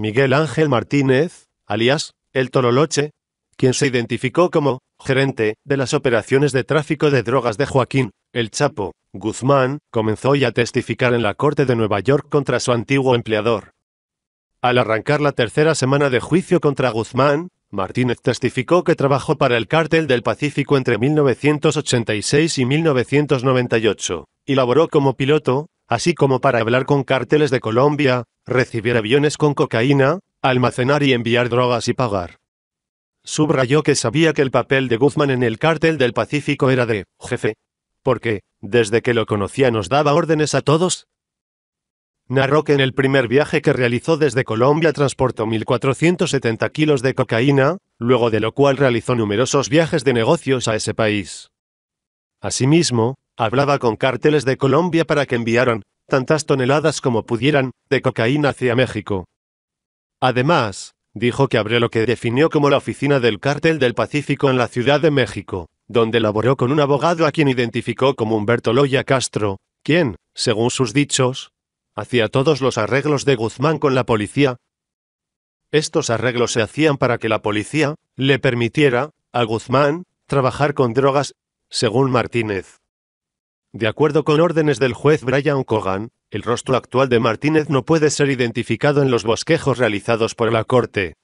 Miguel Ángel Martínez, alias El Tololoche, quien se identificó como gerente de las operaciones de tráfico de drogas de Joaquín, el Chapo, Guzmán, comenzó ya a testificar en la Corte de Nueva York contra su antiguo empleador. Al arrancar la tercera semana de juicio contra Guzmán, Martínez testificó que trabajó para el Cártel del Pacífico entre 1986 y 1998, y laboró como piloto, así como para hablar con cárteles de Colombia, recibir aviones con cocaína, almacenar y enviar drogas y pagar. Subrayó que sabía que el papel de Guzmán en el cártel del Pacífico era de jefe, porque, desde que lo conocía nos daba órdenes a todos. Narró que en el primer viaje que realizó desde Colombia transportó 1.470 kilos de cocaína, luego de lo cual realizó numerosos viajes de negocios a ese país. Asimismo, Hablaba con cárteles de Colombia para que enviaran, tantas toneladas como pudieran, de cocaína hacia México. Además, dijo que abrió lo que definió como la oficina del cártel del Pacífico en la Ciudad de México, donde laboró con un abogado a quien identificó como Humberto Loya Castro, quien, según sus dichos, hacía todos los arreglos de Guzmán con la policía. Estos arreglos se hacían para que la policía le permitiera, a Guzmán, trabajar con drogas, según Martínez. De acuerdo con órdenes del juez Brian Cogan, el rostro actual de Martínez no puede ser identificado en los bosquejos realizados por la Corte.